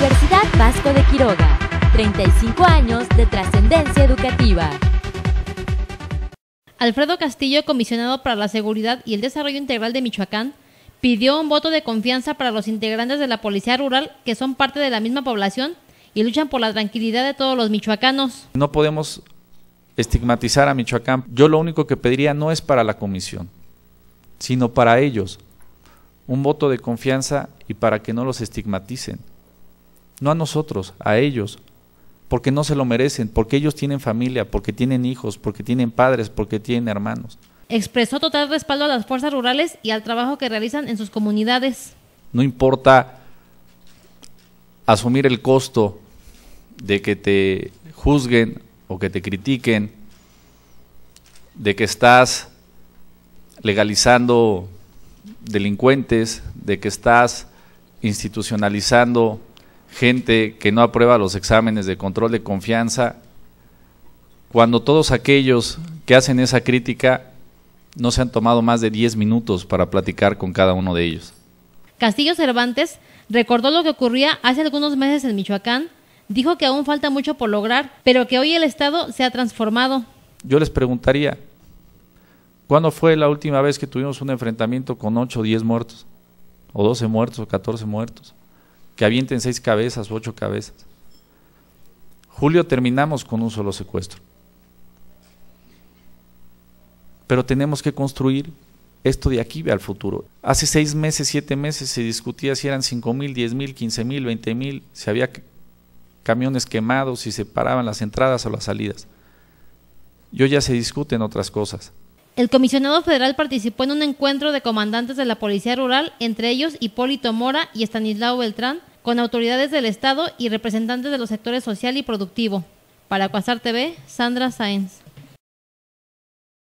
Universidad Vasco de Quiroga, 35 años de trascendencia educativa. Alfredo Castillo, comisionado para la Seguridad y el Desarrollo Integral de Michoacán, pidió un voto de confianza para los integrantes de la Policía Rural que son parte de la misma población y luchan por la tranquilidad de todos los michoacanos. No podemos estigmatizar a Michoacán. Yo lo único que pediría no es para la comisión, sino para ellos. Un voto de confianza y para que no los estigmaticen no a nosotros, a ellos, porque no se lo merecen, porque ellos tienen familia, porque tienen hijos, porque tienen padres, porque tienen hermanos. Expresó total respaldo a las fuerzas rurales y al trabajo que realizan en sus comunidades. No importa asumir el costo de que te juzguen o que te critiquen, de que estás legalizando delincuentes, de que estás institucionalizando gente que no aprueba los exámenes de control de confianza, cuando todos aquellos que hacen esa crítica no se han tomado más de 10 minutos para platicar con cada uno de ellos. Castillo Cervantes recordó lo que ocurría hace algunos meses en Michoacán, dijo que aún falta mucho por lograr, pero que hoy el Estado se ha transformado. Yo les preguntaría, ¿cuándo fue la última vez que tuvimos un enfrentamiento con 8 o 10 muertos? ¿O 12 muertos o 14 muertos? que avienten seis cabezas, ocho cabezas. Julio terminamos con un solo secuestro. Pero tenemos que construir esto de aquí al futuro. Hace seis meses, siete meses se discutía si eran cinco mil, diez mil, quince mil, veinte mil, si había camiones quemados, si se paraban las entradas o las salidas. yo ya se discuten otras cosas. El comisionado federal participó en un encuentro de comandantes de la Policía Rural, entre ellos Hipólito Mora y Estanislao Beltrán, con autoridades del Estado y representantes de los sectores social y productivo. Para Cuasar TV, Sandra Sáenz.